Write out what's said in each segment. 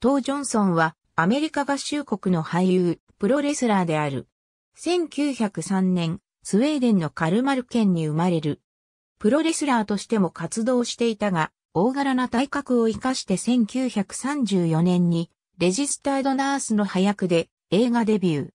トー・ジョンソンはアメリカ合衆国の俳優、プロレスラーである。1903年、スウェーデンのカルマル県に生まれる。プロレスラーとしても活動していたが、大柄な体格を生かして1934年にレジスタードナースの早くで映画デビュー。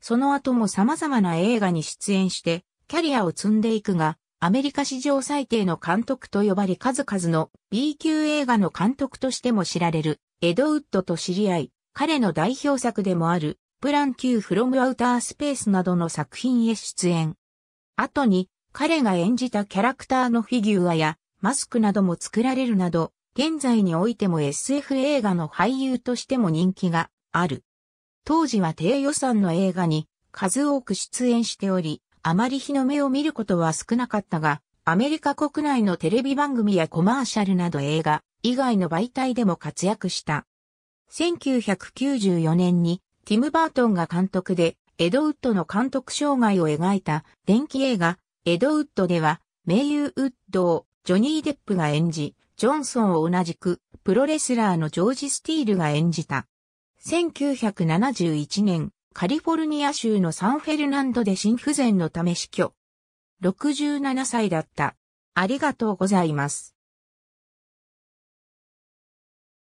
その後も様々な映画に出演してキャリアを積んでいくが、アメリカ史上最低の監督と呼ばれ数々の B 級映画の監督としても知られるエドウッドと知り合い、彼の代表作でもあるプランー・フロムアウタースペースなどの作品へ出演。後に彼が演じたキャラクターのフィギュアやマスクなども作られるなど、現在においても SF 映画の俳優としても人気がある。当時は低予算の映画に数多く出演しており、あまり日の目を見ることは少なかったが、アメリカ国内のテレビ番組やコマーシャルなど映画以外の媒体でも活躍した。1994年にティム・バートンが監督でエドウッドの監督障害を描いた電気映画エドウッドでは名優ウッドをジョニー・デップが演じ、ジョンソンを同じくプロレスラーのジョージ・スティールが演じた。1971年カリフォルニア州のサンフェルナンドで心不全のため死去。67歳だった。ありがとうございます。